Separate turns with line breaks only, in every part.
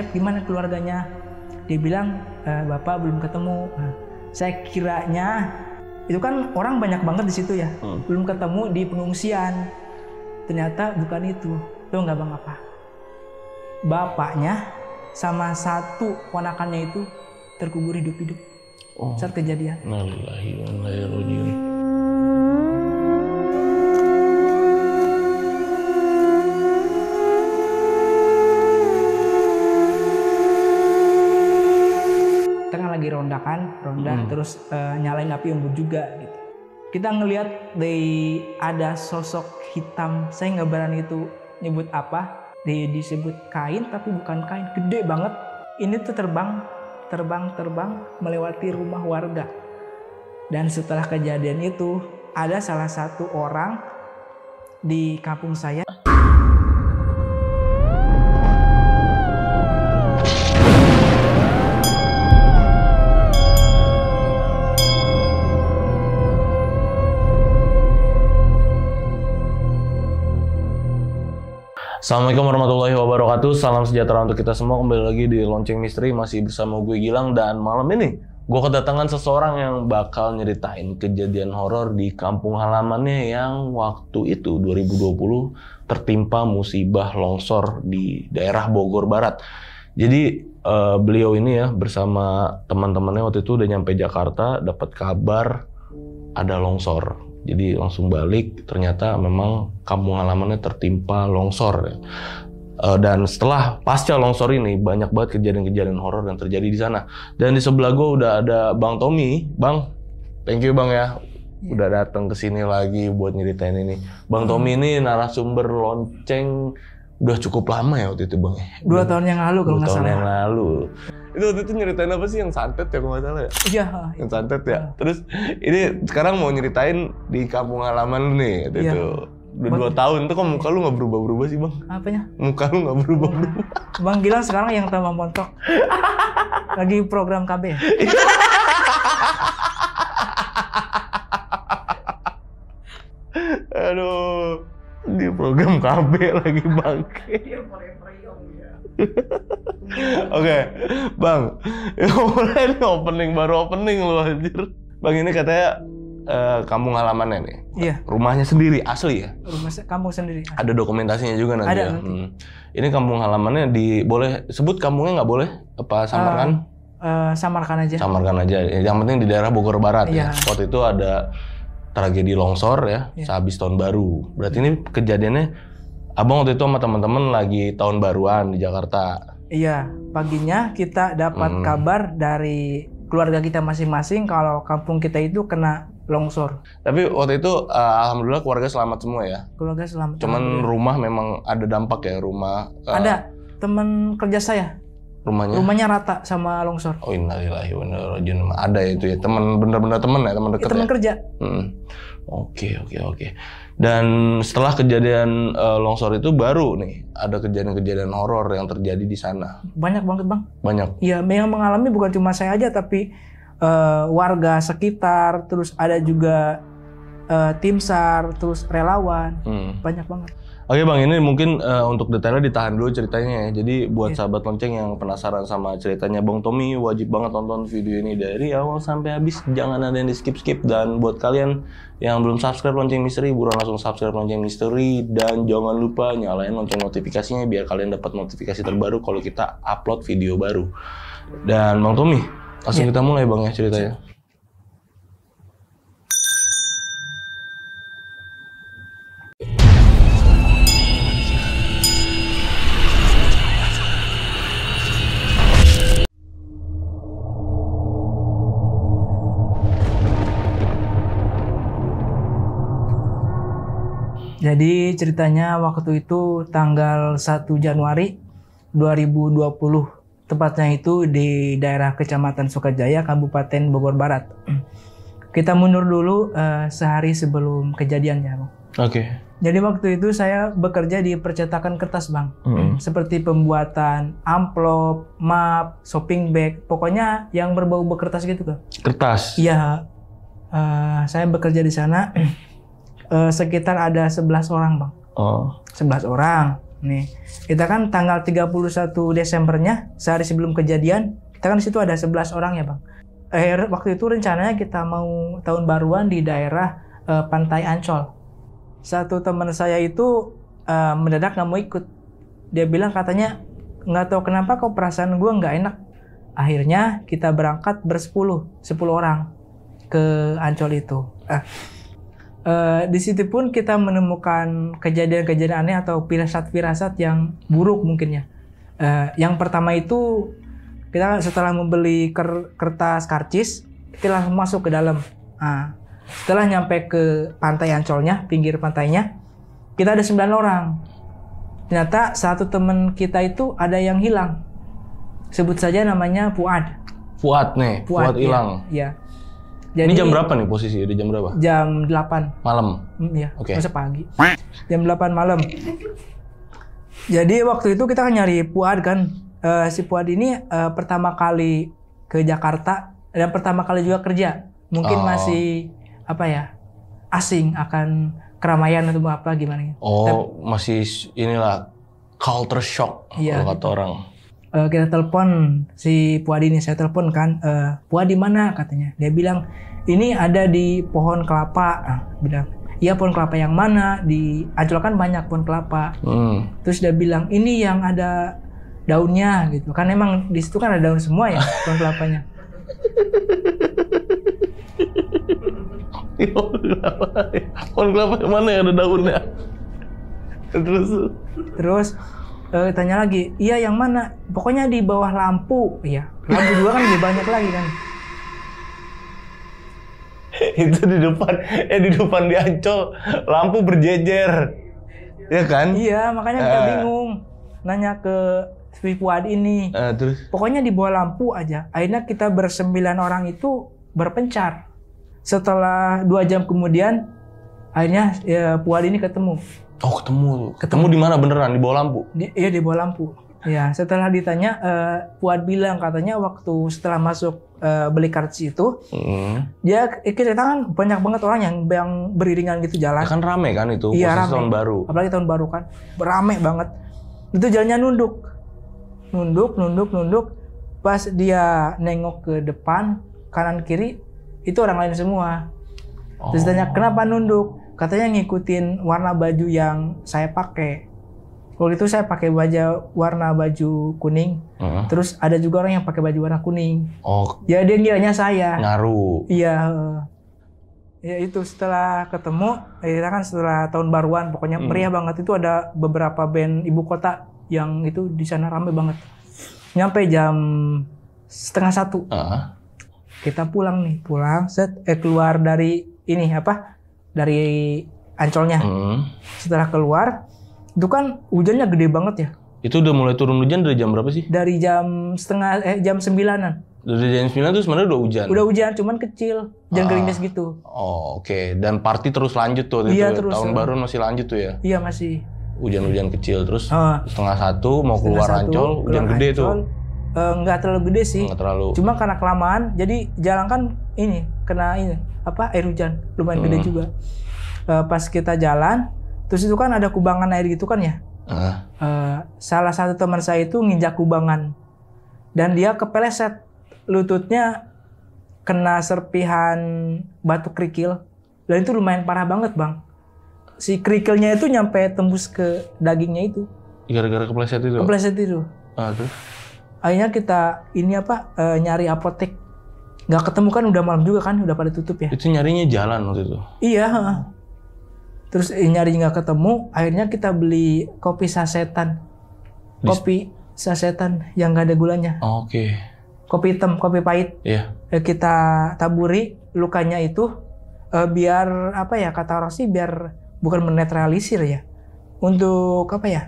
Asep gimana keluarganya dia bilang e, bapak belum ketemu nah, saya kiranya itu kan orang banyak banget di situ ya hmm. belum ketemu di pengungsian ternyata bukan itu lo nggak bang apa bapaknya sama satu ponakannya itu terkubur hidup-hidup oh. saat kejadian. Nah, kan ronda hmm. terus uh, nyalain api unggun juga gitu kita ngelihat di ada sosok hitam saya nggak berani itu nyebut apa di disebut kain tapi bukan kain gede banget ini tuh terbang terbang terbang melewati rumah warga dan setelah kejadian itu ada salah satu orang di kampung saya
Assalamualaikum warahmatullahi wabarakatuh. Salam sejahtera untuk kita semua. Kembali lagi di Lonceng Misteri masih bersama gue Gilang dan malam ini gue kedatangan seseorang yang bakal nyeritain kejadian horor di kampung halamannya yang waktu itu 2020 tertimpa musibah longsor di daerah Bogor Barat. Jadi uh, beliau ini ya bersama teman-temannya waktu itu udah nyampe Jakarta dapat kabar ada longsor jadi langsung balik, ternyata memang kampung halamannya tertimpa longsor. Ya. Eh, dan setelah pasca longsor ini banyak banget kejadian-kejadian horor yang terjadi di sana. Dan di sebelah gue udah ada Bang Tommy, Bang. Thank you Bang ya, iya. udah datang ke sini lagi buat nyeritain ini. Bang Tommy ini narasumber lonceng udah cukup lama ya waktu itu Bang. Ya?
Dua tahun yang lalu kalau nggak salah. Dua tahun yang
lalu itu waktu itu nyeritain apa sih yang santet ya kalau nggak salah ya iya yang santet ya terus ini sekarang mau nyeritain di kampung halaman lu nih itu. ya. itu udah dua tahun tuh kok muka lu nggak berubah berubah sih bang apanya muka lu nggak berubah berubah
bang Gilang sekarang yang tambah montok lagi program KB ya? aduh di
program KB lagi bangke iya, Oke, Bang. Mulai ini opening baru opening lu anjir. Bang ini katanya uh, kamu ngalamannya nih. Iya. Rumahnya sendiri asli ya?
Rumah se kamu sendiri. Asli. Ada
dokumentasinya juga nanti. Ada. Ya? Hmm. Ini kampung halamannya di boleh sebut kampungnya nggak boleh apa samarkan? Uh,
uh, samarkan aja. Samarkan
aja. Yang penting di daerah Bogor Barat ya. iya. ya. Spot itu ada tragedi longsor ya, iya. sehabis tahun baru. Berarti ini kejadiannya Abang waktu itu sama teman-teman lagi tahun baruan di Jakarta.
Iya, paginya kita dapat hmm. kabar dari keluarga kita masing-masing kalau kampung kita itu kena longsor.
Tapi waktu itu uh, alhamdulillah keluarga selamat semua ya.
Keluarga selamat. Cuman
rumah memang ada dampak ya rumah. Uh, ada
teman kerja saya
rumahnya rumahnya
rata sama longsor
oh innalillahi wa inna ada itu ya teman benda-benda teman ya teman iya, dekat ya, teman ya? kerja hmm. oke oke oke dan setelah kejadian uh, longsor itu baru nih ada kejadian-kejadian horor yang terjadi di sana
banyak banget bang banyak ya yang mengalami bukan cuma saya aja tapi uh, warga sekitar terus ada juga uh, tim sar terus relawan hmm. banyak banget
Oke bang, ini mungkin uh, untuk detailnya ditahan dulu ceritanya ya. Jadi buat yeah. sahabat lonceng yang penasaran sama ceritanya Bang Tommy, wajib banget tonton video ini dari awal sampai habis. Jangan ada yang di skip skip. Dan buat kalian yang belum subscribe lonceng misteri, buruan langsung subscribe lonceng misteri dan jangan lupa nyalain lonceng notifikasinya biar kalian dapat notifikasi terbaru kalau kita upload video baru. Dan Bang Tommy, langsung yeah. kita mulai bang ya ceritanya.
Jadi ceritanya waktu itu tanggal 1 Januari 2020, tepatnya itu di daerah Kecamatan Sukajaya, Kabupaten Bogor Barat. Kita mundur dulu uh, sehari sebelum kejadiannya, Bang. Oke. Okay. Jadi waktu itu saya bekerja di percetakan kertas, Bang. Mm. Seperti pembuatan amplop, map, shopping bag, pokoknya yang berbau bekertas gitu, kan. Kertas. Iya. Uh, saya bekerja di sana uh, sekitar ada 11 orang, Bang. Oh. 11 orang. Nih, kita kan tanggal 31 Desembernya sehari sebelum kejadian, kita kan di situ ada 11 orang ya, Bang. Eh, waktu itu rencananya kita mau tahun baruan di daerah uh, Pantai Ancol. Satu teman saya itu uh, mendadak nggak mau ikut. Dia bilang katanya nggak tahu kenapa kok perasaan gue nggak enak. Akhirnya kita berangkat bersepuluh, sepuluh orang ke Ancol itu. Eh, Uh, di situ pun kita menemukan kejadian-kejadian aneh atau firasat-firasat yang buruk mungkin ya. Uh, yang pertama itu kita setelah membeli ker kertas karcis, kita langsung masuk ke dalam. Nah, setelah nyampe ke pantai Ancolnya, pinggir pantainya, kita ada sembilan orang. Ternyata satu teman kita itu ada yang hilang. Sebut saja namanya Fuad.
Fuad nih, Fuad iya. hilang. Ya, ya.
Jadi, ini jam berapa
nih posisi? Udah jam berapa?
Jam 8. Malam? Mm, iya, okay. masa pagi. Jam 8 malam. Jadi waktu itu kita kan nyari Puad kan. Uh, si Puad ini uh, pertama kali ke Jakarta dan pertama kali juga kerja. Mungkin oh. masih apa ya asing akan keramaian atau apa gimana. Gitu. Oh Tapi,
masih inilah culture shock iya, kalau kata gitu. orang
uh, kita telepon si Puadi ini saya telepon kan uh, Puadi mana katanya dia bilang ini ada di pohon kelapa nah, bilang Iya pohon kelapa yang mana di Ancol kan banyak pohon kelapa. Hmm. Terus dia bilang ini yang ada daunnya gitu kan emang di situ kan ada daun semua ya pohon kelapanya.
pohon kelapa, pohon kelapa yang mana yang ada daunnya?
Terus? Terus uh, tanya lagi iya yang mana pokoknya di bawah lampu iya lampu dua kan lebih banyak lagi kan
itu di depan eh di depan di ancol lampu berjejer Iya kan iya makanya kita uh, bingung
nanya ke si Puad ini uh, terus pokoknya di bawah lampu aja akhirnya kita bersembilan orang itu berpencar setelah dua jam kemudian akhirnya ya, Puad ini ketemu
Oh ketemu. Ketemu di mana beneran? Di bawah lampu?
Di, iya di bawah lampu. Ya setelah ditanya uh, bilang katanya waktu setelah masuk uh, beli karcis itu
hmm.
dia kita kan banyak banget orang yang yang beriringan gitu jalan. Ya kan rame
kan itu. Iya rame. Tahun baru.
Apalagi tahun baru kan rame banget. Itu jalannya nunduk, nunduk, nunduk, nunduk. Pas dia nengok ke depan kanan kiri itu orang lain semua. Terus tanya oh. kenapa nunduk? katanya ngikutin warna baju yang saya pakai. Waktu itu saya pakai baju warna baju kuning. Uh -huh. Terus ada juga orang yang pakai baju warna kuning. Oh. Ya dia ngiranya saya. Ngaruh. Iya. Ya itu setelah ketemu, ya kan setelah tahun baruan, pokoknya hmm. meriah banget itu ada beberapa band ibu kota yang itu di sana rame banget. Nyampe jam setengah satu. Uh -huh. Kita pulang nih, pulang set eh keluar dari ini apa dari Ancolnya. Hmm. Setelah keluar, itu kan hujannya gede banget ya. Itu udah mulai turun hujan dari jam berapa sih? Dari jam setengah eh jam sembilanan. Dari jam sembilan tuh sebenarnya udah hujan. Udah hujan, cuman kecil, jangan ah. gerimis gitu.
Oh oke, okay. dan party terus lanjut tuh. Iya itu. Ya? terus. Tahun ya. baru masih lanjut tuh ya? Iya masih. Hujan-hujan kecil terus uh, setengah satu mau setengah keluar satu, Ancol, hujan gede tuh.
Eh, nggak terlalu gede sih. Nggak terlalu. Cuma karena kelamaan, jadi jalan kan ini kena ini apa air hujan lumayan hmm. gede juga. Uh, pas kita jalan, terus itu kan ada kubangan air gitu kan ya. Uh. Uh, salah satu teman saya itu nginjak kubangan dan dia kepeleset lututnya kena serpihan batu kerikil dan itu lumayan parah banget bang. Si kerikilnya itu nyampe tembus ke dagingnya itu.
Gara-gara kepleset itu. Kepleset itu. aduh
Akhirnya kita ini apa e, nyari apotek nggak ketemu kan udah malam juga kan udah pada tutup ya itu
nyarinya jalan waktu itu
iya terus eh, nyari nggak ketemu akhirnya kita beli kopi sasetan kopi sasetan yang nggak ada gulanya oh, oke okay. kopi hitam kopi pahit ya yeah. kita taburi lukanya itu eh, biar apa ya kata orang sih biar bukan menetralisir ya untuk apa ya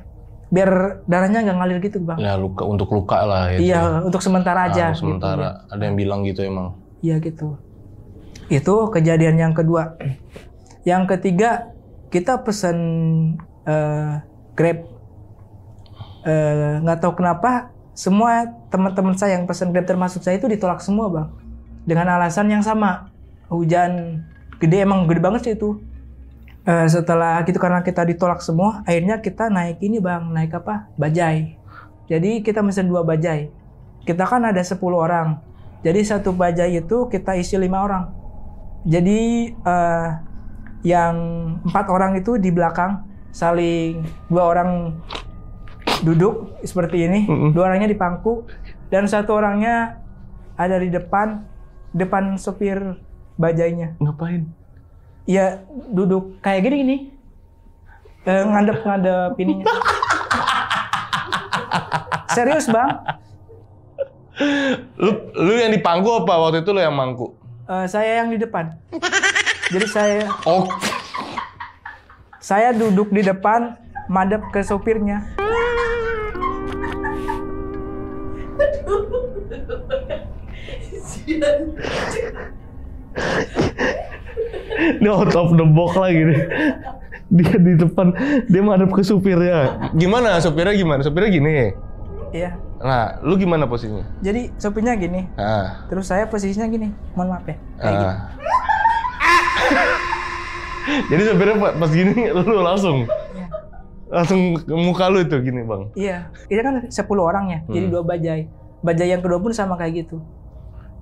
biar darahnya nggak ngalir gitu bang.
Ya luka untuk luka lah. Itu. Iya
untuk sementara ah, aja. Nah, sementara
gitu. ada yang bilang gitu emang.
Iya gitu. Itu kejadian yang kedua. Yang ketiga kita pesen uh, grab. Eh, nggak uh, tahu kenapa semua teman-teman saya yang pesen grab termasuk saya itu ditolak semua bang. Dengan alasan yang sama. Hujan gede emang gede banget sih itu Eh, setelah gitu karena kita ditolak semua akhirnya kita naik ini bang naik apa bajai jadi kita mesin dua bajai kita kan ada 10 orang jadi satu bajai itu kita isi lima orang jadi uh, yang empat orang itu di belakang saling dua orang duduk seperti ini mm -hmm. dua orangnya di pangku dan satu orangnya ada di depan depan sopir bajainya ngapain ya duduk kayak gini gini eh, ngadep ngadep ini serius bang
lu lu yang dipangku apa waktu itu lu yang mangku
uh, saya yang di depan jadi saya oh saya duduk di depan madep ke sopirnya
ini out of the box lagi nih. Dia di depan, dia menghadap ke supirnya. Gimana supirnya gimana? Supirnya gini. Iya. Nah, lu gimana posisinya?
Jadi supirnya gini. Ah. Terus saya posisinya gini. Mohon maaf ya. Kayak
ah. Jadi supirnya pas gini lu langsung iya. langsung muka lu itu gini, Bang.
Iya. Kita kan 10 orang ya. Hmm. Jadi dua bajai. Bajai yang kedua pun sama kayak gitu.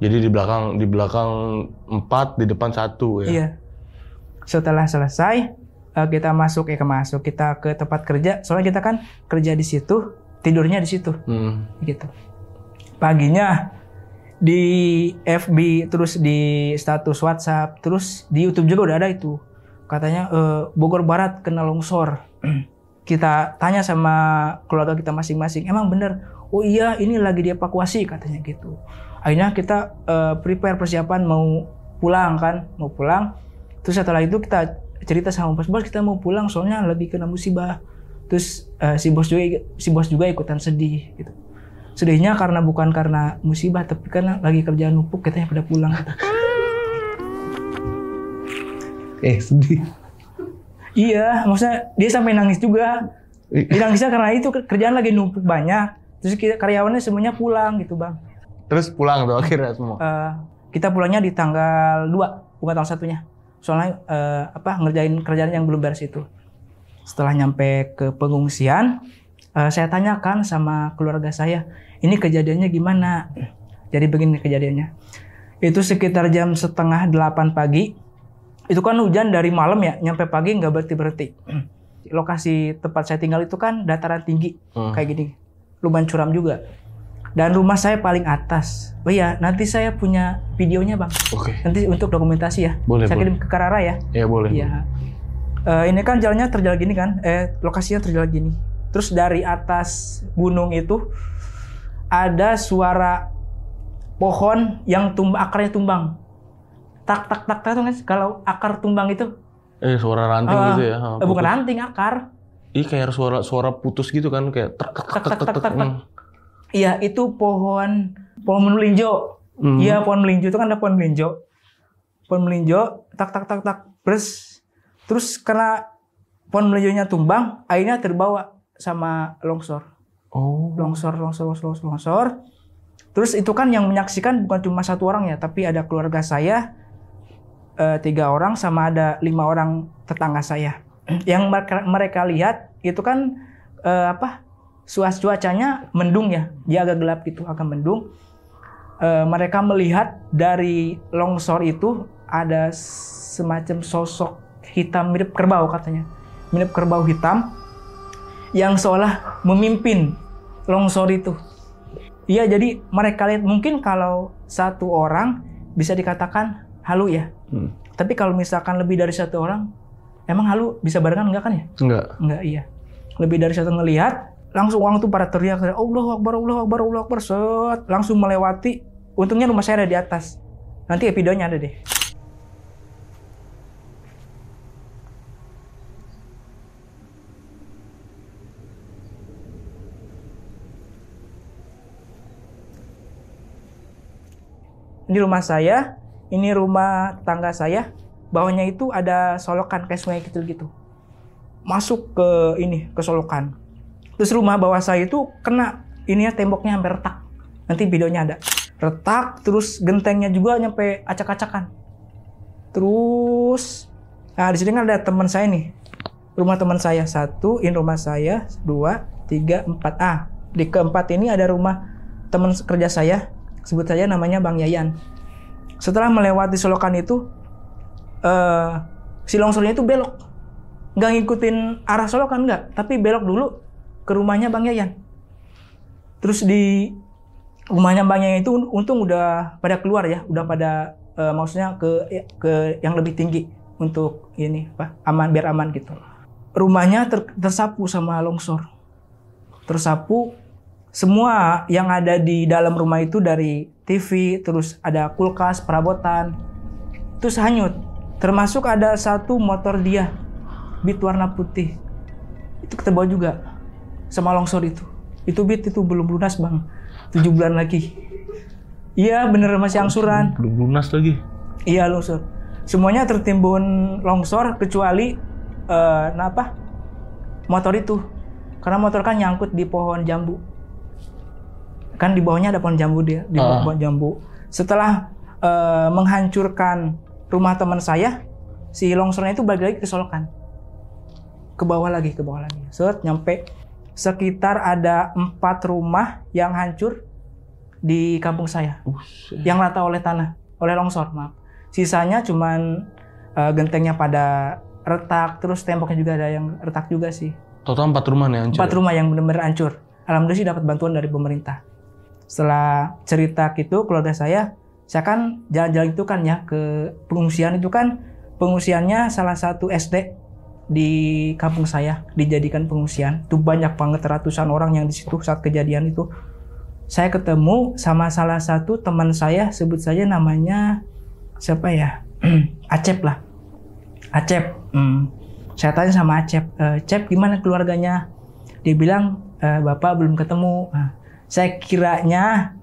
Jadi di belakang di belakang empat, di depan satu
ya. Iya setelah selesai eh, kita masuk ya ke masuk kita ke tempat kerja soalnya kita kan kerja di situ tidurnya di situ hmm. gitu paginya di FB terus di status WhatsApp terus di YouTube juga udah ada itu katanya uh, Bogor Barat kena longsor kita tanya sama keluarga kita masing-masing emang bener oh iya ini lagi dievakuasi katanya gitu akhirnya kita uh, prepare persiapan mau pulang kan mau pulang terus setelah itu kita cerita sama bos bos kita mau pulang soalnya lagi kena musibah terus uh, si bos juga si bos juga ikutan sedih gitu sedihnya karena bukan karena musibah tapi karena lagi kerjaan numpuk katanya pada pulang gitu. eh sedih iya maksudnya dia sampai nangis juga dia nangisnya karena itu kerjaan lagi numpuk banyak terus kita, karyawannya semuanya pulang gitu bang terus pulang tuh akhirnya semua uh, kita pulangnya di tanggal 2 bukan tanggal satunya soalnya eh, apa ngerjain kerjaan yang belum beres itu. Setelah nyampe ke pengungsian, eh, saya tanyakan sama keluarga saya, ini kejadiannya gimana? Jadi begini kejadiannya. Itu sekitar jam setengah delapan pagi. Itu kan hujan dari malam ya, nyampe pagi nggak berhenti berhenti. Lokasi tempat saya tinggal itu kan dataran tinggi, hmm. kayak gini, lumayan curam juga dan rumah saya paling atas. Oh iya, nanti saya punya videonya bang. Oke. Okay. Nanti untuk dokumentasi ya. Boleh. Saya kirim ke Karara ya.
Iya boleh. Iya.
Uh, ini kan jalannya terjal gini kan? Eh lokasinya terjal gini. Terus dari atas gunung itu ada suara pohon yang tumbang akarnya tumbang. Tak tak tak tak tuh guys. Kalau akar tumbang itu?
Eh suara ranting uh, gitu ya? Putus. Eh, eh, bukan ranting akar. Iya kayak suara suara putus gitu kan kayak tak. tak, tak, tak, tak, hmm.
tak, Iya, itu pohon pohon melinjo. Hmm. Iya, hmm. pohon melinjo itu kan ada pohon melinjo. Pohon melinjo tak tak tak tak terus Terus karena pohon melinjonya tumbang, airnya terbawa sama longsor. Oh. Longsor, longsor, longsor, longsor. longsor. Terus itu kan yang menyaksikan bukan cuma satu orang ya, tapi ada keluarga saya e, tiga orang sama ada lima orang tetangga saya. Yang mereka, mereka lihat itu kan e, apa suas cuacanya mendung ya, dia agak gelap gitu, akan mendung. E, mereka melihat dari longsor itu ada semacam sosok hitam mirip kerbau katanya, mirip kerbau hitam yang seolah memimpin longsor itu. Iya, jadi mereka lihat mungkin kalau satu orang bisa dikatakan halu ya. Hmm. Tapi kalau misalkan lebih dari satu orang, emang halu bisa barengan enggak kan ya? Enggak. Enggak, iya. Lebih dari satu ngelihat, langsung orang tuh pada teriak teriak Allah Akbar Allah Akbar Allah Akbar set langsung melewati untungnya rumah saya ada di atas nanti ya videonya ada deh ini rumah saya, ini rumah tetangga saya. Bawahnya itu ada solokan kayak sungai kecil gitu. Masuk ke ini, ke solokan. Terus rumah bawah saya itu kena ini ya temboknya hampir retak. Nanti videonya ada. Retak, terus gentengnya juga nyampe acak-acakan. Terus, nah di sini kan ada teman saya nih. Rumah teman saya satu, in rumah saya dua, tiga, empat. Ah, di keempat ini ada rumah teman kerja saya. Sebut saja namanya Bang Yayan. Setelah melewati selokan itu, eh, si longsornya itu belok. Nggak ngikutin arah selokan, nggak. Tapi belok dulu, ke rumahnya Bang Yayan. Terus di rumahnya Bang Yayan itu untung udah pada keluar ya, udah pada uh, maksudnya ke ke yang lebih tinggi untuk ini apa aman biar aman gitu. Rumahnya ter, tersapu sama longsor. Tersapu semua yang ada di dalam rumah itu dari TV, terus ada kulkas, perabotan. Terus hanyut. Termasuk ada satu motor dia, bit warna putih. Itu ketebal juga sama longsor itu. Itu bit itu belum lunas bang, tujuh bulan lagi. Iya bener masih oh, angsuran. Belum lunas lagi? Iya longsor. Semuanya tertimbun longsor kecuali uh, apa? Motor itu. Karena motor kan nyangkut di pohon jambu. Kan di bawahnya ada pohon jambu dia, di bawah uh. pohon jambu. Setelah uh, menghancurkan rumah teman saya, si longsornya itu balik lagi ke Solokan. Ke bawah lagi, ke bawah lagi. Set nyampe sekitar ada empat rumah yang hancur di kampung saya, Usai. yang rata oleh tanah, oleh longsor maaf. Sisanya cuman uh, gentengnya pada retak, terus temboknya juga ada yang retak juga sih.
Total empat rumah yang hancur. Empat ya?
rumah yang benar-benar hancur. Alhamdulillah sih dapat bantuan dari pemerintah. Setelah cerita gitu keluarga saya, saya kan jalan-jalan itu kan ya ke pengungsian itu kan pengungsiannya salah satu SD di kampung saya dijadikan pengungsian. Itu banyak banget ratusan orang yang di situ saat kejadian itu. Saya ketemu sama salah satu teman saya, sebut saja namanya siapa ya? Acep lah. Acep. Hmm. Saya tanya sama Acep, e, eh, Cep gimana keluarganya? Dia bilang e, bapak belum ketemu. Nah, saya kiranya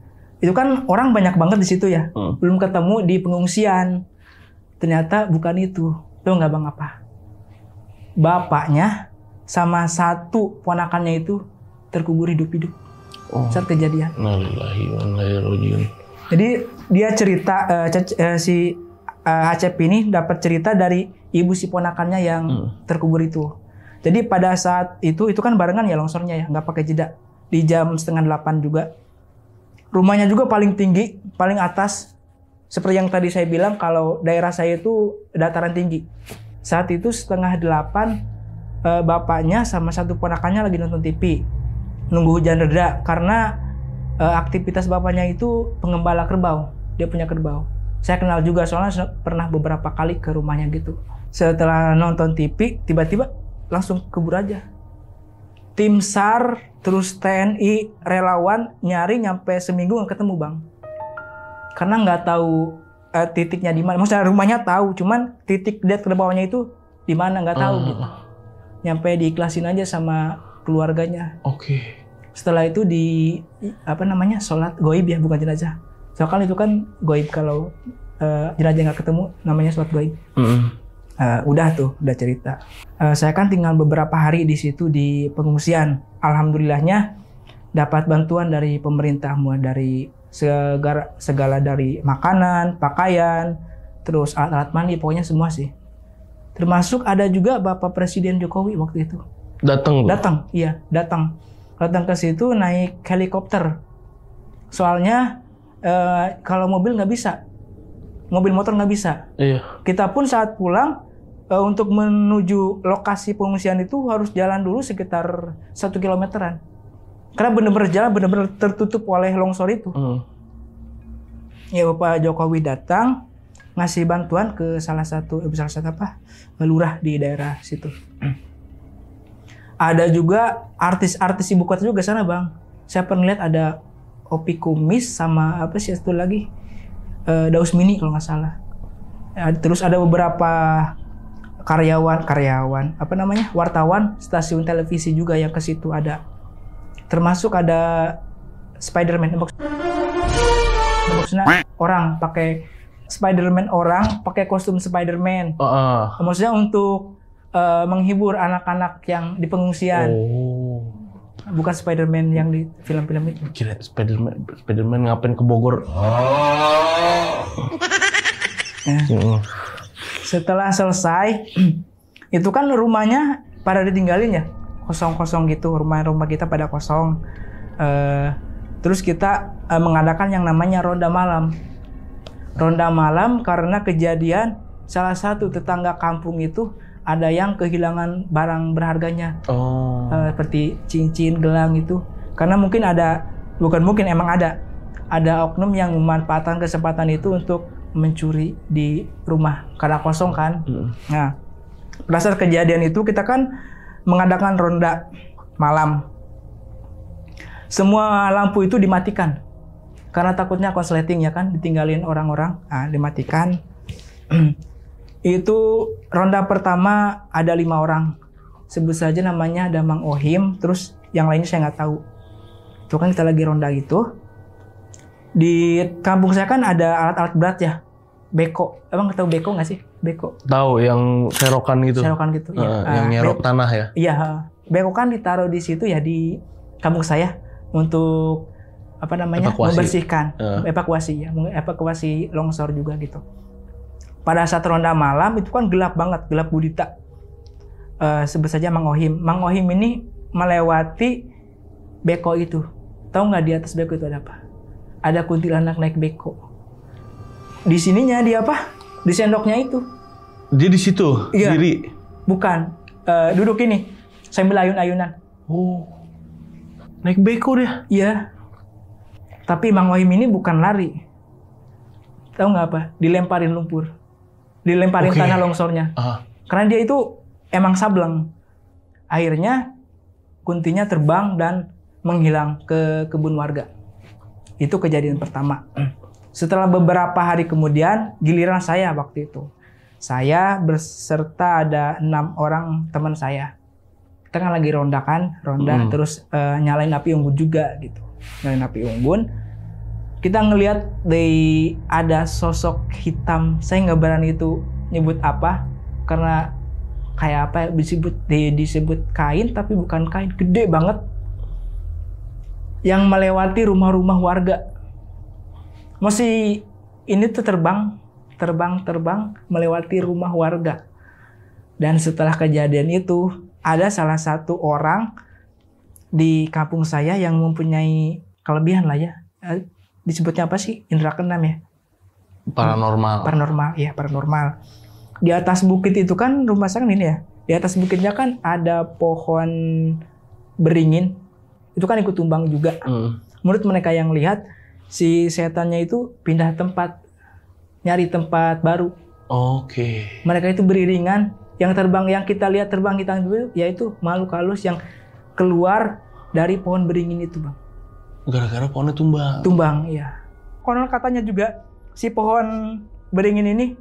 itu kan orang banyak banget di situ ya, hmm. belum ketemu di pengungsian. Ternyata bukan itu. Tuh nggak bang apa? bapaknya sama satu ponakannya itu terkubur hidup-hidup oh. saat kejadian. Jadi dia cerita uh, si uh, Acep ini dapat cerita dari ibu si ponakannya yang hmm. terkubur itu. Jadi pada saat itu itu kan barengan ya longsornya ya nggak pakai jeda di jam setengah delapan juga. Rumahnya juga paling tinggi, paling atas. Seperti yang tadi saya bilang kalau daerah saya itu dataran tinggi saat itu setengah delapan e, bapaknya sama satu ponakannya lagi nonton TV. Nunggu hujan reda karena e, aktivitas bapaknya itu pengembala kerbau. Dia punya kerbau. Saya kenal juga soalnya pernah beberapa kali ke rumahnya gitu. Setelah nonton TV, tiba-tiba langsung kebur aja. Tim SAR, terus TNI, relawan nyari nyampe seminggu nggak ketemu bang. Karena nggak tahu uh, titiknya di mana. Maksudnya rumahnya tahu, cuman titik dia ke bawahnya itu di mana nggak tahu hmm. gitu. Ah. Nyampe diiklasin aja sama keluarganya. Oke. Okay. Setelah itu di apa namanya sholat goib ya bukan jenazah. Soalnya itu kan goib kalau uh, jenazah nggak ketemu namanya sholat goib. -hmm. uh, udah tuh udah cerita. Uh, saya kan tinggal beberapa hari di situ di pengungsian. Alhamdulillahnya dapat bantuan dari pemerintah mulai dari segala, segala dari makanan, pakaian, terus alat-alat mandi, pokoknya semua sih. Termasuk ada juga Bapak Presiden Jokowi waktu itu.
Datang. Datang,
iya, datang. Datang ke situ naik helikopter. Soalnya eh, kalau mobil nggak bisa, mobil motor nggak bisa. Iya. Kita pun saat pulang eh, untuk menuju lokasi pengungsian itu harus jalan dulu sekitar satu kilometeran karena benar-benar jalan benar-benar tertutup oleh longsor itu. Hmm. Ya Bapak Jokowi datang ngasih bantuan ke salah satu eh, salah satu apa lurah di daerah situ. Ada juga artis-artis ibu kota juga sana bang. Saya pernah lihat ada Opi Kumis sama apa sih itu lagi e, Daus Mini kalau nggak salah. Ya, terus ada beberapa karyawan karyawan apa namanya wartawan stasiun televisi juga yang ke situ ada termasuk ada Spider-Man maksudnya orang pakai Spider-Man orang pakai kostum Spider-Man. Uh Maksudnya untuk uh, menghibur anak-anak yang di pengungsian.
Oh.
Bukan Spider-Man yang di film-film itu.
Kira Spider-Man spider ngapain ke Bogor? Oh.
setelah selesai itu kan rumahnya pada ditinggalin ya kosong-kosong gitu rumah-rumah kita pada kosong uh, terus kita uh, mengadakan yang namanya ronda malam ronda malam karena kejadian salah satu tetangga kampung itu ada yang kehilangan barang berharganya
oh. uh,
seperti cincin gelang itu karena mungkin ada bukan mungkin emang ada ada oknum yang memanfaatkan kesempatan itu untuk mencuri di rumah karena kosong kan mm. nah berdasar kejadian itu kita kan mengadakan ronda malam. Semua lampu itu dimatikan karena takutnya konsleting ya kan ditinggalin orang-orang, nah, dimatikan. itu ronda pertama ada lima orang. Sebut saja namanya ada Mang Ohim, terus yang lainnya saya nggak tahu. Itu kan kita lagi ronda gitu. Di kampung saya kan ada alat-alat berat ya, Beko. Emang tahu Beko nggak sih? Beko.
Tahu yang serokan gitu. Serokan gitu. Uh, ya. Yang ah, nyerok uh, tanah ya.
Iya. Beko kan ditaruh di situ ya di kampung saya untuk apa namanya evakuasi. membersihkan uh. evakuasi ya, evakuasi longsor juga gitu. Pada saat ronda malam itu kan gelap banget, gelap gulita. Uh, sebut saja Mang Ohim. Mang Ohim ini melewati Beko itu. Tahu nggak di atas Beko itu ada apa? Ada kuntilanak naik Beko di sininya di apa? Di sendoknya itu.
Dia di situ iya.
diri. Bukan. Uh, duduk ini sambil ayun-ayunan. Oh. Naik beko dia. Iya. Tapi Mang Wahim ini bukan lari. Tahu nggak apa? Dilemparin lumpur. Dilemparin okay. tanah longsornya. Uh. Karena dia itu emang sableng. Akhirnya kuntinya terbang dan menghilang ke kebun warga. Itu kejadian pertama. Mm. Setelah beberapa hari kemudian, giliran saya waktu itu. Saya berserta ada enam orang teman saya. Kita kan lagi ronda kan, ronda hmm. terus uh, nyalain api unggun juga gitu. Nyalain api unggun. Kita ngelihat di ada sosok hitam. Saya nggak berani itu nyebut apa karena kayak apa ya, disebut di, disebut kain tapi bukan kain gede banget yang melewati rumah-rumah warga mesti ini tuh terbang, terbang, terbang melewati rumah warga. Dan setelah kejadian itu, ada salah satu orang di kampung saya yang mempunyai kelebihan lah ya. Eh, disebutnya apa sih? Indra keenam ya?
Paranormal.
Paranormal, ya paranormal. Di atas bukit itu kan rumah saya kan ini ya. Di atas bukitnya kan ada pohon beringin. Itu kan ikut tumbang juga. hmm. Menurut mereka yang lihat, si setannya itu pindah tempat, nyari tempat baru. Oke. Okay. Mereka itu beriringan. Yang terbang yang kita lihat terbang kita itu yaitu makhluk halus yang keluar dari pohon beringin itu, Bang. Gara-gara pohonnya tumbang. Tumbang, ya. Konon katanya juga si pohon beringin ini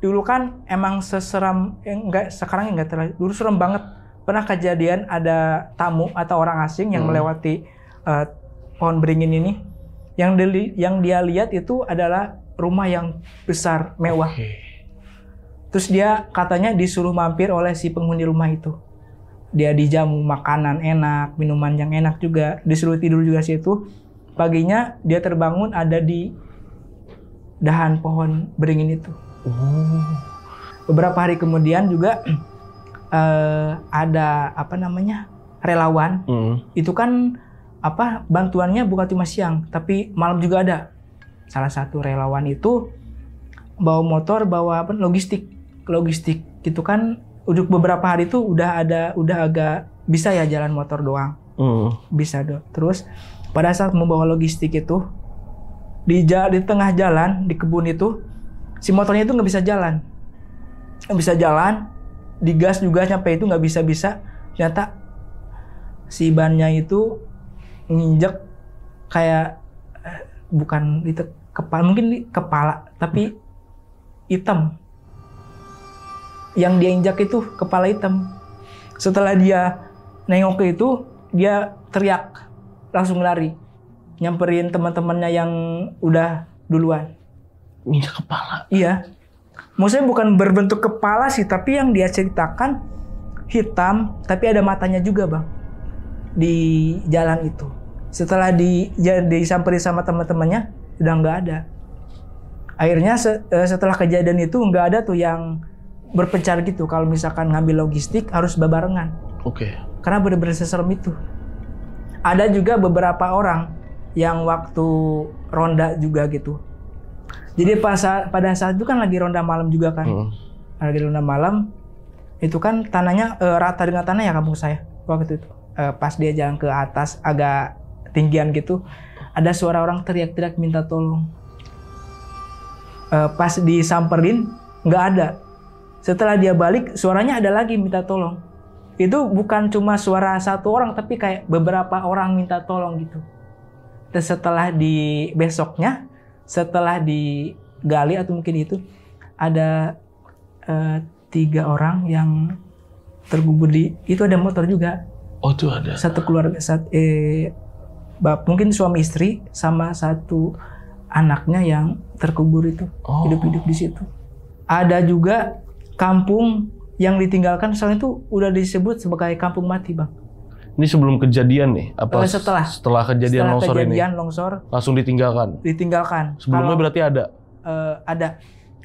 dulu kan emang seseram eh, enggak sekarang enggak terlalu dulu serem banget pernah kejadian ada tamu atau orang asing yang hmm. melewati uh, pohon beringin ini yang dili, yang dia lihat itu adalah rumah yang besar, mewah. Okay. Terus dia katanya disuruh mampir oleh si penghuni rumah itu. Dia dijamu makanan enak, minuman yang enak juga, disuruh tidur juga situ. Paginya dia terbangun ada di dahan pohon beringin itu. Oh. Beberapa hari kemudian juga uh, ada apa namanya relawan. Mm. Itu kan apa bantuannya bukan cuma siang tapi malam juga ada salah satu relawan itu bawa motor bawa apa logistik logistik gitu kan udah beberapa hari itu udah ada udah agak bisa ya jalan motor doang mm. bisa do terus pada saat membawa logistik itu di di tengah jalan di kebun itu si motornya itu nggak bisa jalan nggak bisa jalan di gas juga sampai itu nggak bisa bisa ternyata si bannya itu nginjek kayak eh, bukan itu kepala mungkin kepala tapi hitam yang dia injak itu kepala hitam setelah dia nengok ke itu dia teriak langsung lari nyamperin teman-temannya yang udah duluan injak kepala iya maksudnya bukan berbentuk kepala sih tapi yang dia ceritakan hitam tapi ada matanya juga bang di jalan itu setelah di ya, disamperin sama teman-temannya sudah nggak ada akhirnya se, eh, setelah kejadian itu nggak ada tuh yang berpencar gitu kalau misalkan ngambil logistik harus babarengan oke okay. karena benar-benar seserem itu ada juga beberapa orang yang waktu ronda juga gitu jadi pas pada saat itu kan lagi ronda malam juga kan hmm. lagi ronda malam itu kan tanahnya uh, rata dengan tanah ya kampung saya waktu itu uh, pas dia jalan ke atas agak ketinggian gitu ada suara orang teriak-teriak minta tolong uh, pas disamperin nggak ada setelah dia balik suaranya ada lagi minta tolong itu bukan cuma suara satu orang tapi kayak beberapa orang minta tolong gitu dan setelah di besoknya setelah digali atau mungkin itu ada uh, tiga orang yang tergubur di itu ada motor juga oh itu ada satu keluarga satu eh, Bap, mungkin suami istri sama satu anaknya yang terkubur itu oh. hidup-hidup oh. di situ. Ada juga kampung yang ditinggalkan soalnya itu udah disebut sebagai kampung mati, Bang.
Ini sebelum kejadian nih apa oh, setelah setelah kejadian setelah longsor kejadian longsor langsung ditinggalkan.
Ditinggalkan. Sebelumnya Kalau, berarti ada. Uh, ada.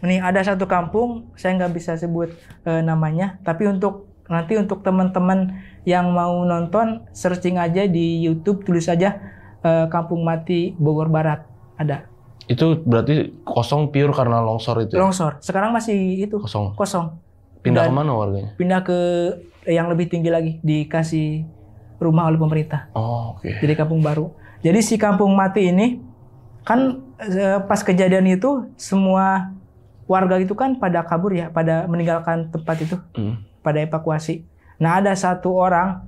Ini ada satu kampung, saya nggak bisa sebut uh, namanya, tapi untuk Nanti untuk teman-teman yang mau nonton, searching aja di YouTube, tulis aja e, Kampung Mati Bogor Barat. Ada.
Itu berarti kosong pure karena longsor itu? Ya? Longsor.
Sekarang masih itu. Kosong? Kosong. Pindah Dan, ke mana warganya? Pindah ke yang lebih tinggi lagi. Dikasih rumah oleh pemerintah. Oh, oke. Okay. Jadi kampung baru. Jadi si Kampung Mati ini, kan e, pas kejadian itu semua warga itu kan pada kabur ya, pada meninggalkan tempat itu. Hmm pada evakuasi. Nah, ada satu orang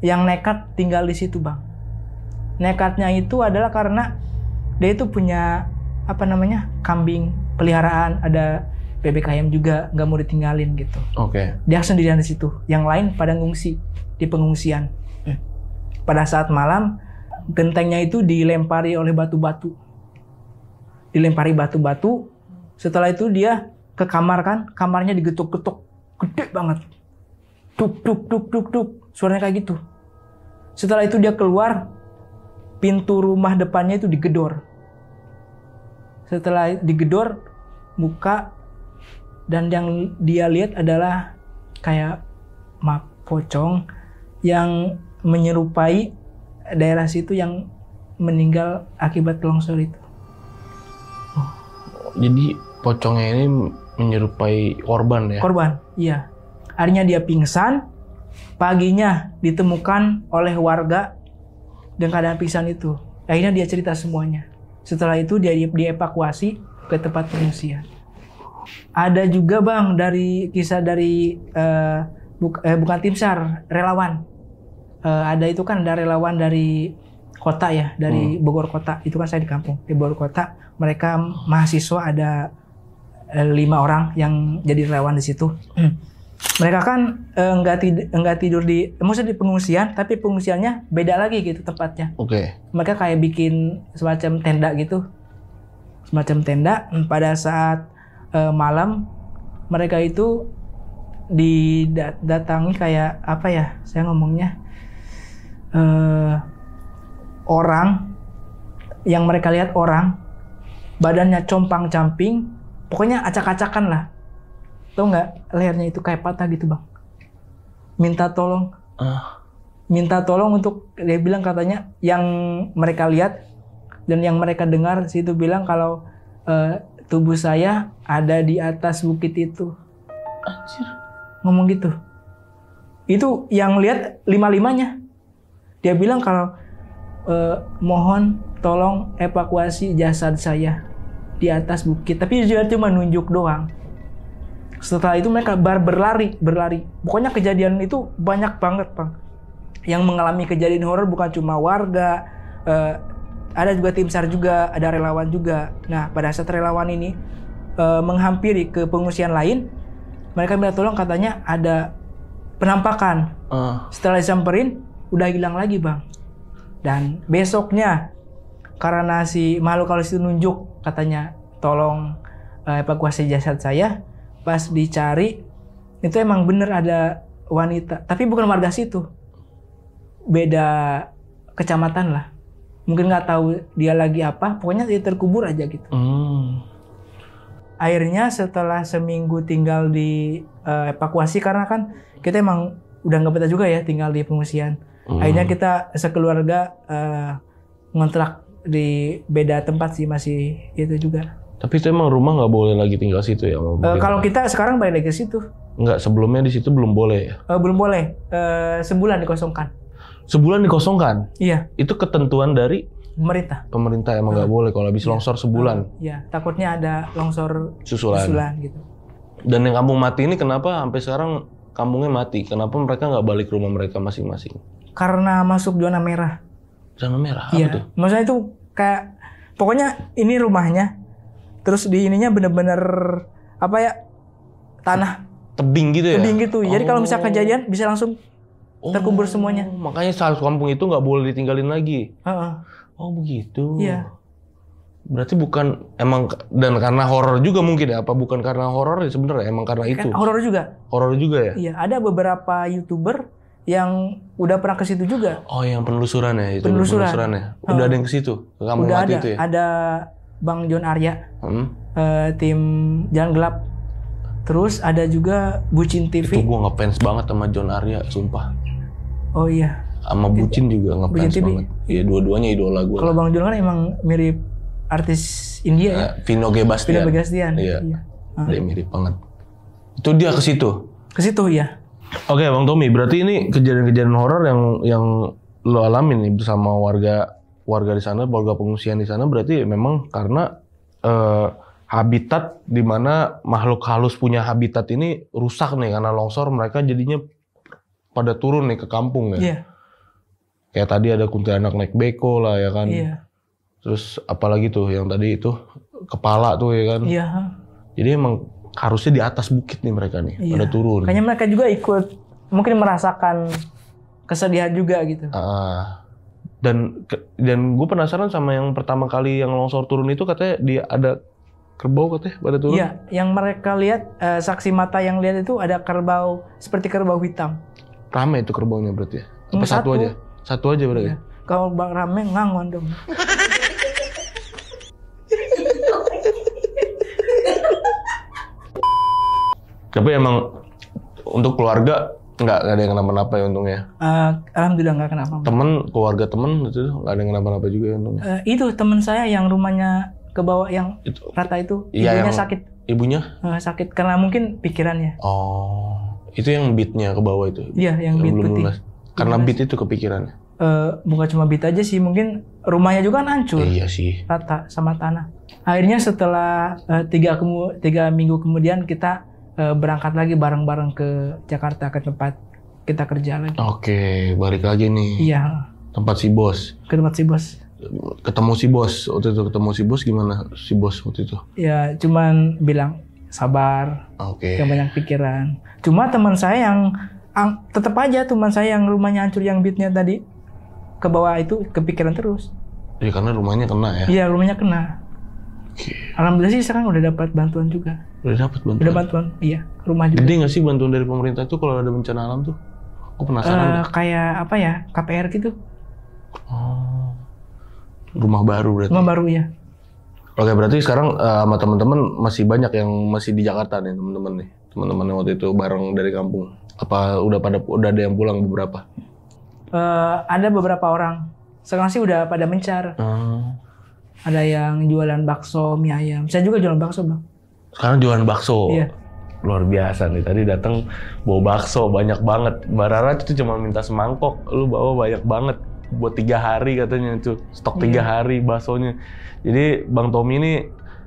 yang nekat tinggal di situ, Bang. Nekatnya itu adalah karena dia itu punya apa namanya? kambing peliharaan, ada bebek ayam juga nggak mau ditinggalin gitu. Oke. Okay. Dia sendirian di situ. Yang lain pada ngungsi di pengungsian. Eh. Pada saat malam, gentengnya itu dilempari oleh batu-batu. Dilempari batu-batu. Setelah itu dia ke kamar kan, kamarnya digetuk-getuk gede banget. Duk, duk, duk, duk, duk. Suaranya kayak gitu. Setelah itu dia keluar, pintu rumah depannya itu digedor. Setelah digedor, buka, dan yang dia lihat adalah kayak map pocong yang menyerupai daerah situ yang meninggal akibat longsor itu.
Jadi pocongnya ini menyerupai korban ya. Korban,
iya. Akhirnya dia pingsan. Paginya ditemukan oleh warga dan keadaan pingsan itu. Akhirnya dia cerita semuanya. Setelah itu dia dievakuasi ke tempat pengungsian. Ada juga bang dari kisah dari uh, buk, eh, bukan tim sar relawan. Uh, ada itu kan ada relawan dari kota ya dari hmm. Bogor kota itu kan saya di kampung di Bogor kota mereka mahasiswa ada Eh, lima orang yang jadi relawan di situ. Hmm. Mereka kan eh, nggak tidur enggak tidur di maksudnya di pengungsian, tapi pengungsiannya beda lagi gitu tempatnya. Oke. Okay. Mereka kayak bikin semacam tenda gitu, semacam tenda. Hmm, pada saat uh, malam mereka itu didatangi kayak apa ya? Saya ngomongnya uh, orang yang mereka lihat orang badannya compang camping pokoknya acak-acakan lah tau nggak lehernya itu kayak patah gitu bang minta tolong uh. minta tolong untuk dia bilang katanya yang mereka lihat dan yang mereka dengar si itu bilang kalau uh, tubuh saya ada di atas bukit itu Anjir. ngomong gitu itu yang lihat lima limanya dia bilang kalau uh, mohon tolong evakuasi jasad saya di atas bukit. Tapi dia cuma nunjuk doang. Setelah itu mereka bar berlari, berlari. Pokoknya kejadian itu banyak banget, Bang. Yang mengalami kejadian horor bukan cuma warga, uh, ada juga tim SAR juga, ada relawan juga. Nah, pada saat relawan ini uh, menghampiri ke pengungsian lain, mereka minta tolong katanya ada penampakan. Uh. Setelah disamperin, udah hilang lagi, Bang. Dan besoknya karena si makhluk halus itu nunjuk katanya tolong uh, evakuasi jasad saya pas dicari itu emang bener ada wanita tapi bukan warga situ beda kecamatan lah mungkin nggak tahu dia lagi apa pokoknya dia terkubur aja gitu hmm. akhirnya setelah seminggu tinggal di uh, evakuasi karena kan kita emang udah nggak betah juga ya tinggal di pengungsian hmm. akhirnya kita sekeluarga uh, ngontrak di beda tempat sih masih itu juga.
Tapi itu emang rumah nggak boleh lagi tinggal situ ya? Uh, kalau
kita sekarang balik ke situ.
Nggak, sebelumnya di situ belum boleh ya?
Uh, belum boleh. Uh, sebulan dikosongkan.
Sebulan dikosongkan? Iya. Itu ketentuan dari? Pemerintah. Pemerintah emang nggak uh, boleh kalau habis iya. longsor sebulan?
Iya, takutnya ada longsor
susulan. susulan gitu. Dan yang kampung mati ini kenapa sampai sekarang kampungnya mati? Kenapa mereka nggak balik rumah mereka masing-masing?
Karena masuk zona merah. Zona merah. Iya. Maksudnya itu kayak pokoknya ini rumahnya. Terus di ininya bener-bener apa ya tanah
tebing gitu ya. Tebing gitu. Oh. Jadi kalau misalnya oh. kejadian
bisa langsung oh. terkubur semuanya. Makanya
saat kampung itu nggak boleh ditinggalin lagi. Uh -uh. Oh begitu. Iya. Berarti bukan emang dan karena horor juga mungkin ya? Apa bukan karena horor ya sebenarnya emang karena kan itu? horor juga. Horor juga ya? Iya,
ada beberapa YouTuber yang udah pernah ke situ juga.
Oh, yang penelusuran ya itu. Penelusuran, penelusuran ya. Udah hmm. ada yang ke situ. Kamu udah ada. itu ya. Ada
Bang John Arya. Hmm. Uh, tim Jalan Gelap. Terus ada juga
Bucin TV. Itu gua ngefans banget sama John Arya, sumpah. Oh iya. Sama Bucin itu, juga ngefans Bucin banget. Iya, dua-duanya idola gua. Kalau Bang John kan emang mirip artis
India ya. Eh, Vino Gebastian. Vino Gebastian. Iya. iya. Dia
mirip banget. Itu dia ke situ.
Ke situ ya.
Oke, okay, Bang Tommy, berarti ini kejadian-kejadian horor yang yang lo alamin nih bersama warga warga di sana, warga pengungsian di sana berarti memang karena uh, habitat di mana makhluk halus punya habitat ini rusak nih karena longsor mereka jadinya pada turun nih ke kampung ya. Yeah. Kayak tadi ada kuntilanak naik beko lah ya kan. Yeah. Terus apalagi tuh yang tadi itu kepala tuh ya kan. Iya. Yeah. Jadi emang harusnya di atas bukit nih mereka nih, iya. pada turun. Kayaknya
mereka juga ikut mungkin merasakan kesedihan juga gitu.
Uh, dan dan gue penasaran sama yang pertama kali yang longsor turun itu katanya dia ada kerbau katanya pada turun. Iya,
yang mereka lihat uh, saksi mata yang lihat itu ada kerbau seperti kerbau hitam.
Rame itu kerbaunya berarti ya? satu, satu aja? Satu aja berarti. Ya? Iya.
Kalau bang rame ngangon dong.
Tapi emang untuk keluarga nggak ada yang kenapa-napa ya untungnya.
Uh, Alhamdulillah nggak kenapa.
Teman, keluarga teman itu nggak ada yang kenapa-napa juga ya untungnya. Uh,
itu teman saya yang rumahnya ke bawah yang itu, rata itu iya, ibunya yang, sakit. Ibunya? Uh, sakit karena mungkin pikirannya.
Oh, itu yang beatnya ke bawah itu. Iya, yang, yang beat belum putih. Karena bit beat itu kepikirannya.
Uh, bukan cuma beat aja sih, mungkin rumahnya juga kan hancur. iya sih. Rata sama tanah. Akhirnya setelah uh, tiga, tiga minggu kemudian kita uh, berangkat lagi bareng-bareng ke Jakarta ke tempat kita kerja lagi.
Oke, balik lagi nih. Iya. Tempat si bos. Ke tempat si bos. Ketemu si bos waktu itu ketemu si bos gimana si bos waktu itu?
Ya cuman bilang sabar. Oke. Okay. Yang banyak pikiran. Cuma teman saya yang ang, tetap aja teman saya yang rumahnya hancur yang beatnya tadi ke bawah itu kepikiran terus.
Iya karena rumahnya kena ya. Iya
rumahnya kena. Alhamdulillah sih sekarang udah dapat bantuan juga.
Udah dapat bantuan. Udah bantuan,
iya. Rumah juga. Gede
nggak sih bantuan dari pemerintah itu kalau ada bencana alam tuh? Aku penasaran. Uh,
kayak apa ya? KPR gitu. Oh.
Rumah baru berarti. Rumah baru ya. Oke, berarti sekarang uh, sama teman-teman masih banyak yang masih di Jakarta nih teman-teman nih. Teman-teman waktu itu bareng dari kampung. Apa udah pada udah ada yang pulang beberapa?
Uh, ada beberapa orang. Sekarang sih udah pada mencar. Uh. Ada yang jualan bakso, mie ayam. Saya juga jualan bakso, Bang.
Sekarang jualan bakso. Iya. Luar biasa nih. Tadi datang bawa bakso banyak banget. Barara itu cuma minta semangkok, lu bawa banyak banget buat tiga hari katanya itu stok iya. tiga hari baksonya. Jadi Bang Tommy ini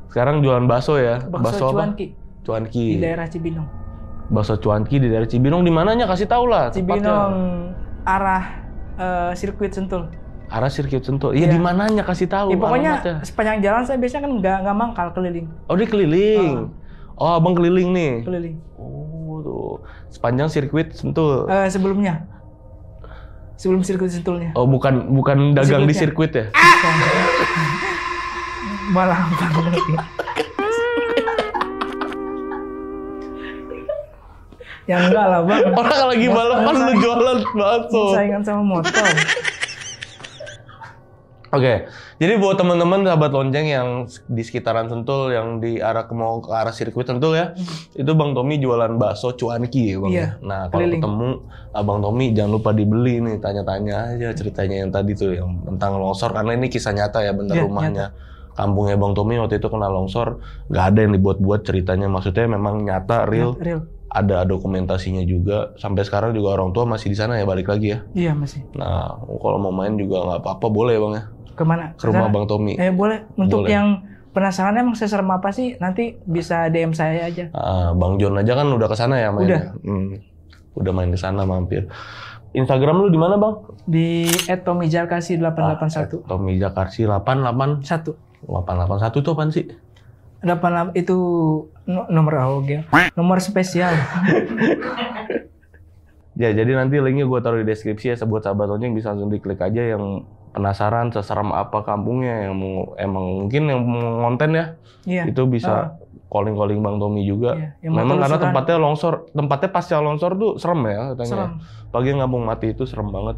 sekarang jualan bakso ya. Bakso, bakso cuanki. Apa? Cuanki. Di daerah Cibinong. Bakso cuanki di daerah Cibinong di mananya kasih tahu lah. Cibinong tepatnya.
arah uh, sirkuit Sentul.
Arah sirkuit Sentul. Iya, ya. di
mananya kasih tahu. Ya, pokoknya alamatnya. sepanjang jalan saya biasanya kan nggak nggak mangkal keliling.
Oh, dia keliling. Oh. oh, abang keliling nih. Keliling. Oh, tuh. Sepanjang sirkuit Sentul. Uh, sebelumnya.
Sebelum sirkuit Sentulnya.
Oh, bukan bukan dagang di sirkuit ya?
Malah banget. Ya enggak lah bang. Orang lagi balapan lu jualan bakso. Saingan sama motor.
Oke, okay. jadi buat teman-teman sahabat lonceng yang di sekitaran Sentul, yang di arah ke mau ke arah sirkuit Sentul ya, mm-hmm. itu Bang Tommy jualan bakso cuanki ya bang. Iya, ya? nah kalau keliling. ketemu Abang ah, Tommy jangan lupa dibeli nih, tanya-tanya aja ceritanya yang tadi tuh yang tentang longsor karena ini kisah nyata ya bentar yeah, rumahnya. Nyata. Kampungnya Bang Tommy waktu itu kena longsor, nggak ada yang dibuat-buat ceritanya, maksudnya memang nyata, real. real ada dokumentasinya juga sampai sekarang juga orang tua masih di sana ya balik lagi ya iya masih nah kalau mau main juga nggak apa-apa boleh ya, bang ya
Kemana? Ke rumah Bang Tommy. Eh boleh. Untuk boleh. yang penasaran emang saya serem apa sih? Nanti bisa DM saya aja.
Uh, Bang John aja kan udah kesana ya mainnya. Udah. Hmm. Udah main ke sana mampir. Instagram lu di mana, Bang? Di
@tomijakarsi881. Ah, tomijakarsi881. 881 itu apaan sih? 88 itu nomor AOG. Ya. Nomor spesial.
ya, jadi nanti linknya gue taruh di deskripsi ya sebuah sahabat lonceng bisa langsung diklik aja yang penasaran seseram apa kampungnya yang mau, emang mungkin yang mau konten ya
yeah. itu bisa
calling calling calling bang Tommy juga yeah. memang karena tempatnya longsor tempatnya pasca longsor tuh serem ya katanya serem. pagi ngabung mati itu serem banget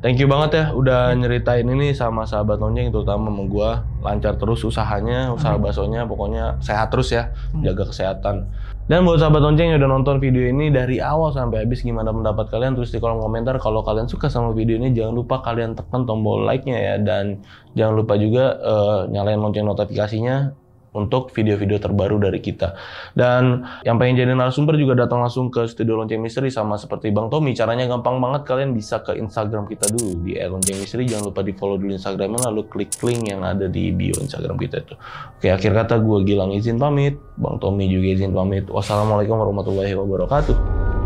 thank you banget ya udah iya. nyeritain ini sama sahabat lonjeng terutama sama gua lancar terus usahanya usaha hmm. baksonya pokoknya sehat terus ya hmm. jaga kesehatan dan buat sahabat lonceng yang udah nonton video ini dari awal sampai habis gimana pendapat kalian tulis di kolom komentar. Kalau kalian suka sama video ini jangan lupa kalian tekan tombol like-nya ya dan jangan lupa juga uh, nyalain lonceng notifikasinya untuk video-video terbaru dari kita. Dan yang pengen jadi narasumber juga datang langsung ke Studio Lonceng Misteri sama seperti Bang Tommy. Caranya gampang banget, kalian bisa ke Instagram kita dulu di Lonceng Misteri. Jangan lupa di follow dulu Instagramnya, lalu klik link yang ada di bio Instagram kita itu. Oke, akhir kata gue Gilang izin pamit, Bang Tommy juga izin pamit. Wassalamualaikum warahmatullahi wabarakatuh.